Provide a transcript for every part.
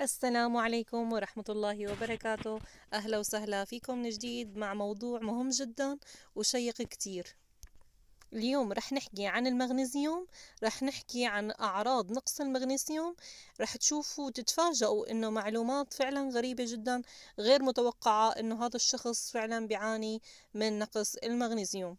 السلام عليكم ورحمة الله وبركاته أهلا وسهلا فيكم من جديد مع موضوع مهم جدا وشيق كتير اليوم رح نحكي عن المغنيسيوم رح نحكي عن أعراض نقص المغنيسيوم رح تشوفوا وتتفاجئوا إنه معلومات فعلا غريبة جدا غير متوقعة إنه هذا الشخص فعلا بيعاني من نقص المغنيسيوم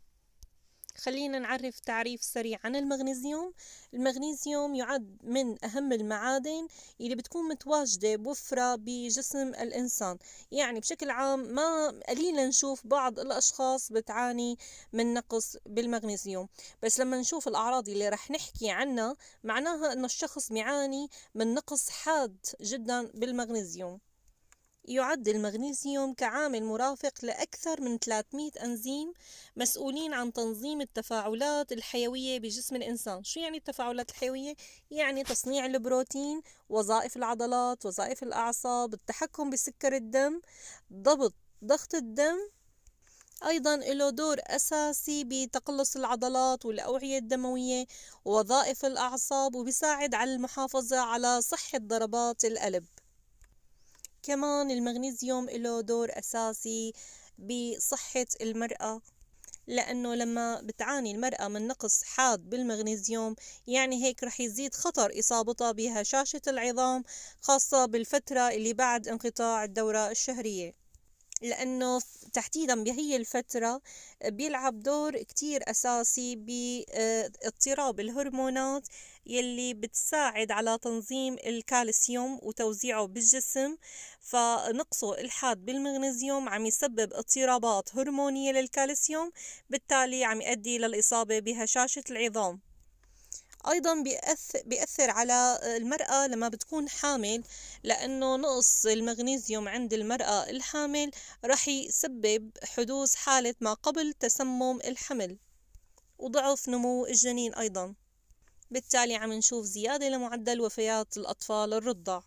خلينا نعرف تعريف سريع عن المغنيسيوم المغنيسيوم يعد من أهم المعادن اللي بتكون متواجدة بوفرة بجسم الإنسان يعني بشكل عام ما قليلا نشوف بعض الأشخاص بتعاني من نقص بالمغنيسيوم بس لما نشوف الأعراض اللي رح نحكي عنها معناها أنه الشخص بيعاني من نقص حاد جدا بالمغنيسيوم يعد المغنيسيوم كعامل مرافق لأكثر من 300 أنزيم مسؤولين عن تنظيم التفاعلات الحيوية بجسم الإنسان شو يعني التفاعلات الحيوية؟ يعني تصنيع البروتين وظائف العضلات وظائف الأعصاب التحكم بسكر الدم ضبط ضغط الدم أيضا له دور أساسي بتقلص العضلات والأوعية الدموية ووظائف الأعصاب وبيساعد على المحافظة على صحة ضربات القلب كمان المغنيسيوم له دور أساسي بصحة المرأة لأنه لما بتعاني المرأة من نقص حاد بالمغنيسيوم يعني هيك رح يزيد خطر إصابتها بهشاشة العظام خاصة بالفترة اللي بعد انقطاع الدورة الشهرية لأنه تحديدا بهي الفترة آه، بيلعب دور كتير أساسي باضطراب آه، الهرمونات يلي بتساعد على تنظيم الكالسيوم وتوزيعه بالجسم فنقصه الحاد بالمغنيسيوم عم يسبب اضطرابات هرمونية للكالسيوم بالتالي عم يؤدي للإصابة بهشاشة العظام أيضا بيأثر, على آه، المرأة لما بتكون حامل لأنه نقص المغنيسيوم عند المرأة الحامل رح يسبب حدوث حالة ما قبل تسمم الحمل وضعف نمو الجنين أيضا بالتالي عم نشوف زيادة لمعدل وفيات الأطفال الرضع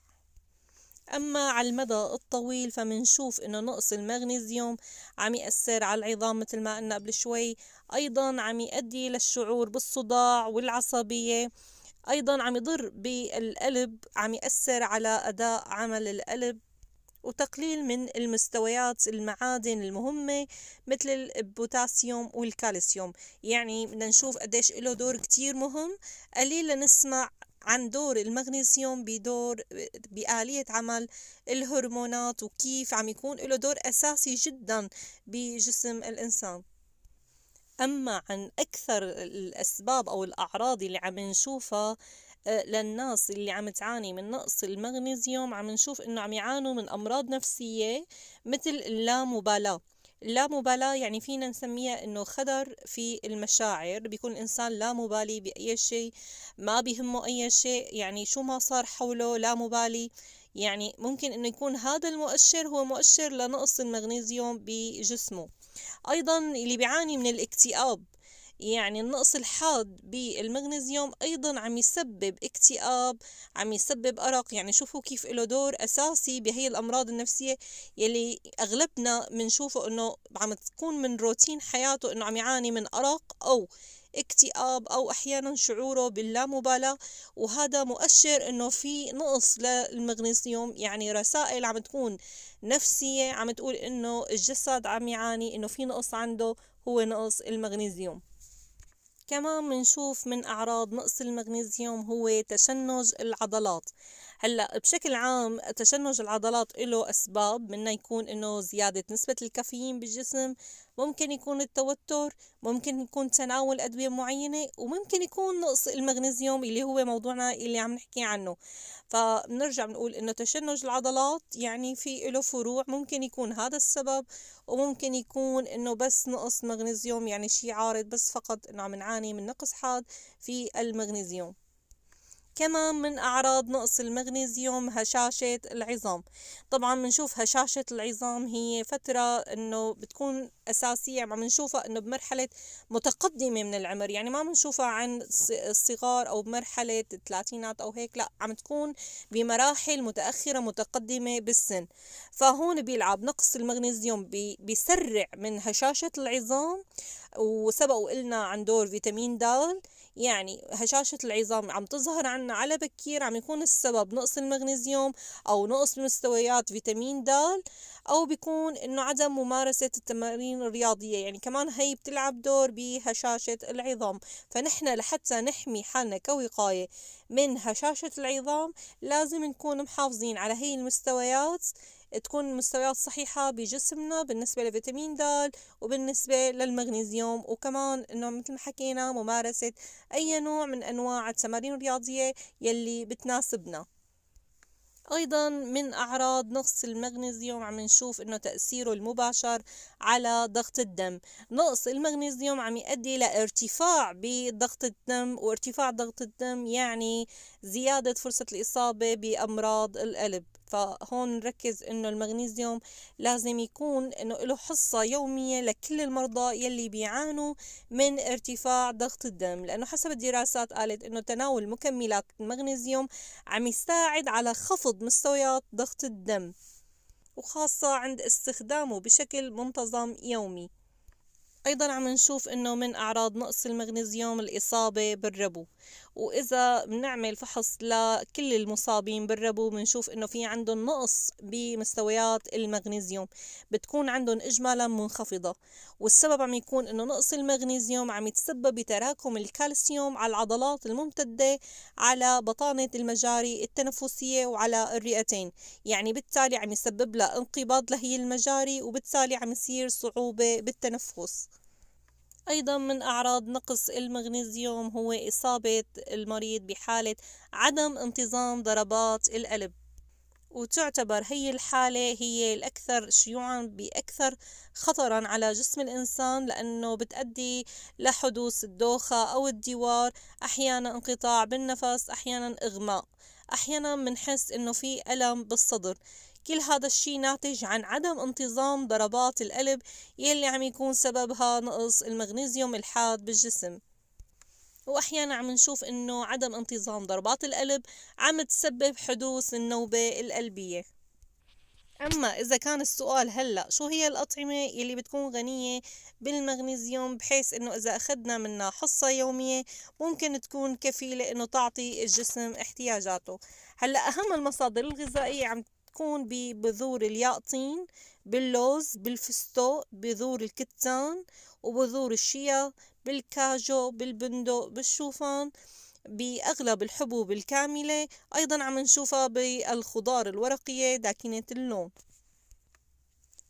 أما على المدى الطويل فمنشوف إنه نقص المغنيزيوم عم يأثر على العظام مثل ما قلنا قبل شوي أيضا عم يؤدي للشعور بالصداع والعصبية أيضا عم يضر بالقلب عم يأثر على أداء عمل القلب وتقليل من المستويات المعادن المهمة مثل البوتاسيوم والكالسيوم يعني بدنا نشوف قديش له دور كتير مهم قليل نسمع عن دور المغنيسيوم بدور بآلية عمل الهرمونات وكيف عم يكون له دور أساسي جدا بجسم الإنسان أما عن أكثر الأسباب أو الأعراض اللي عم نشوفها آه، للناس اللي عم تعاني من نقص المغنيزيوم عم نشوف انه عم يعانوا من امراض نفسيه مثل اللامبالاه اللامبالاه يعني فينا نسميها انه خدر في المشاعر بيكون الانسان لا مبالي باي شيء ما بيهمه اي شيء يعني شو ما صار حوله لا مبالي يعني ممكن انه يكون هذا المؤشر هو مؤشر لنقص المغنيسيوم بجسمه ايضا اللي بيعاني من الاكتئاب يعني النقص الحاد بالمغنيسيوم أيضا عم يسبب اكتئاب عم يسبب أرق يعني شوفوا كيف له دور أساسي بهي الأمراض النفسية يلي أغلبنا بنشوفه أنه عم تكون من روتين حياته أنه عم يعاني من أرق أو اكتئاب او احيانا شعوره باللامبالاه وهذا مؤشر انه في نقص للمغنيسيوم يعني رسائل عم تكون نفسيه عم تقول انه الجسد عم يعاني انه في نقص عنده هو نقص المغنيسيوم كمان منشوف من أعراض نقص المغنيسيوم هو تشنج العضلات هلا بشكل عام تشنج العضلات له اسباب منها يكون انه زياده نسبه الكافيين بالجسم ممكن يكون التوتر ممكن يكون تناول ادويه معينه وممكن يكون نقص المغنيسيوم اللي هو موضوعنا اللي عم نحكي عنه فبنرجع بنقول انه تشنج العضلات يعني في له فروع ممكن يكون هذا السبب وممكن يكون انه بس نقص مغنيسيوم يعني شيء عارض بس فقط انه عم نعاني من نقص حاد في المغنيسيوم كمان من أعراض نقص المغنيزيوم هشاشة العظام طبعا بنشوف هشاشة العظام هي فترة انه بتكون أساسية عم يعني نشوفها انه بمرحلة متقدمة من العمر يعني ما بنشوفها عن الصغار أو بمرحلة الثلاثينات أو هيك لا عم تكون بمراحل متأخرة متقدمة بالسن فهون بيلعب نقص المغنيزيوم بيسرع من هشاشة العظام وسبقوا وقلنا عن دور فيتامين د يعني هشاشة العظام عم تظهر عنا على بكير عم يكون السبب نقص المغنيسيوم أو نقص مستويات فيتامين د أو بيكون إنه عدم ممارسة التمارين الرياضية يعني كمان هي بتلعب دور بهشاشة العظام فنحن لحتى نحمي حالنا كوقاية من هشاشة العظام لازم نكون محافظين على هي المستويات تكون مستويات صحيحة بجسمنا بالنسبة لفيتامين د وبالنسبة للمغنيزيوم وكمان انه مثل ما حكينا ممارسة اي نوع من انواع التمارين الرياضية يلي بتناسبنا ايضا من اعراض نقص المغنيزيوم عم نشوف انه تاثيره المباشر على ضغط الدم نقص المغنيزيوم عم يؤدي لارتفاع بضغط الدم وارتفاع ضغط الدم يعني زياده فرصه الاصابه بامراض القلب فهون نركز انه المغنيسيوم لازم يكون انه له حصه يوميه لكل المرضى يلي بيعانوا من ارتفاع ضغط الدم لانه حسب الدراسات قالت انه تناول مكملات المغنيسيوم عم يساعد على خفض مستويات ضغط الدم وخاصة عند استخدامه بشكل منتظم يومي أيضا عم نشوف أنه من أعراض نقص المغنيسيوم الإصابة بالربو واذا بنعمل فحص لكل المصابين بالربو بنشوف انه في عندهم نقص بمستويات المغنيسيوم بتكون عندهم اجمالا منخفضه والسبب عم يكون انه نقص المغنيسيوم عم يتسبب بتراكم الكالسيوم على العضلات الممتده على بطانه المجاري التنفسيه وعلى الرئتين يعني بالتالي عم يسبب لها انقباض لهي المجاري وبالتالي عم يصير صعوبه بالتنفس أيضا من أعراض نقص المغنيسيوم هو إصابة المريض بحالة عدم انتظام ضربات القلب وتعتبر هي الحالة هي الأكثر شيوعا بأكثر خطرا على جسم الإنسان لأنه بتأدي لحدوث الدوخة أو الدوار أحيانا انقطاع بالنفس أحيانا إغماء أحيانا بنحس إنه في ألم بالصدر كل هذا الشيء ناتج عن عدم انتظام ضربات القلب يلي عم يكون سببها نقص المغنيسيوم الحاد بالجسم واحيانا عم نشوف انه عدم انتظام ضربات القلب عم تسبب حدوث النوبة القلبية اما اذا كان السؤال هلا شو هي الاطعمة يلي بتكون غنية بالمغنيسيوم بحيث انه اذا اخذنا منها حصة يومية ممكن تكون كفيلة انه تعطي الجسم احتياجاته هلا اهم المصادر الغذائية عم بتكون ببذور الياقطين باللوز بالفستق بذور الكتان وبذور الشيا بالكاجو بالبندق بالشوفان بأغلب الحبوب الكاملة أيضا عم نشوفها بالخضار الورقية داكنة اللون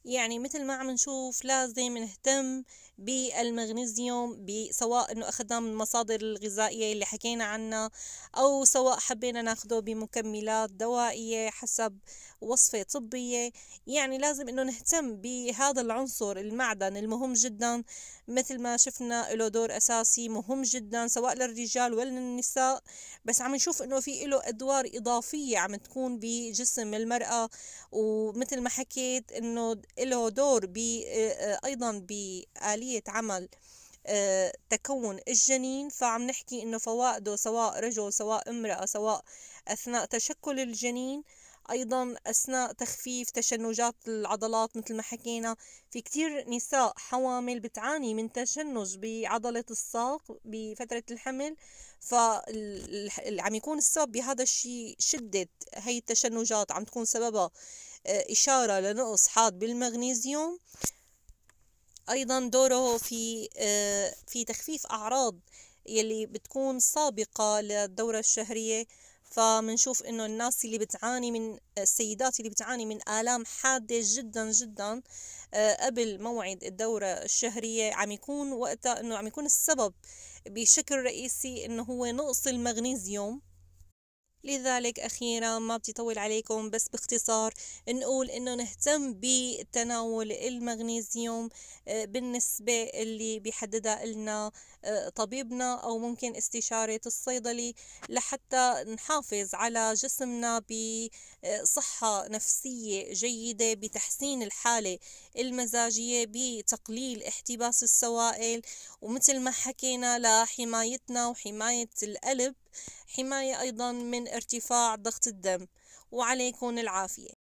يعني مثل ما عم نشوف لازم نهتم بالمغنيسيوم سواء انه اخذناه من المصادر الغذائيه اللي حكينا عنها او سواء حبينا ناخده بمكملات دوائيه حسب وصفه طبيه يعني لازم انه نهتم بهذا العنصر المعدن المهم جدا مثل ما شفنا له دور اساسي مهم جدا سواء للرجال ولا للنساء بس عم نشوف انه في له ادوار اضافيه عم تكون بجسم المراه ومثل ما حكيت انه له دور بي آه، أيضا بآلية عمل آه، تكون الجنين فعم نحكي انه فوائده سواء رجل سواء امرأة سواء اثناء تشكل الجنين ايضا اثناء تخفيف تشنجات العضلات مثل ما حكينا في كتير نساء حوامل بتعاني من تشنج بعضلة الساق بفترة الحمل فعم يكون السبب بهذا الشيء شدة هي التشنجات عم تكون سببها إشارة لنقص حاد بالمغنيسيوم أيضا دوره في آه، في تخفيف أعراض يلي بتكون سابقة للدورة الشهرية فمنشوف انه الناس اللي بتعاني من السيدات اللي بتعاني من الام حاده جدا جدا آه، قبل موعد الدوره الشهريه عم يكون وقتها انه عم يكون السبب بشكل رئيسي انه هو نقص المغنيسيوم لذلك أخيرا ما بدي طول عليكم بس باختصار نقول إنه نهتم بتناول المغنيسيوم آه، بالنسبة اللي بيحددها لنا آه، طبيبنا أو ممكن استشارة الصيدلي لحتى نحافظ على جسمنا بصحة نفسية جيدة بتحسين الحالة المزاجية بتقليل احتباس السوائل ومثل ما حكينا لحمايتنا وحماية القلب حماية أيضا من ارتفاع ضغط الدم وعليكم العافية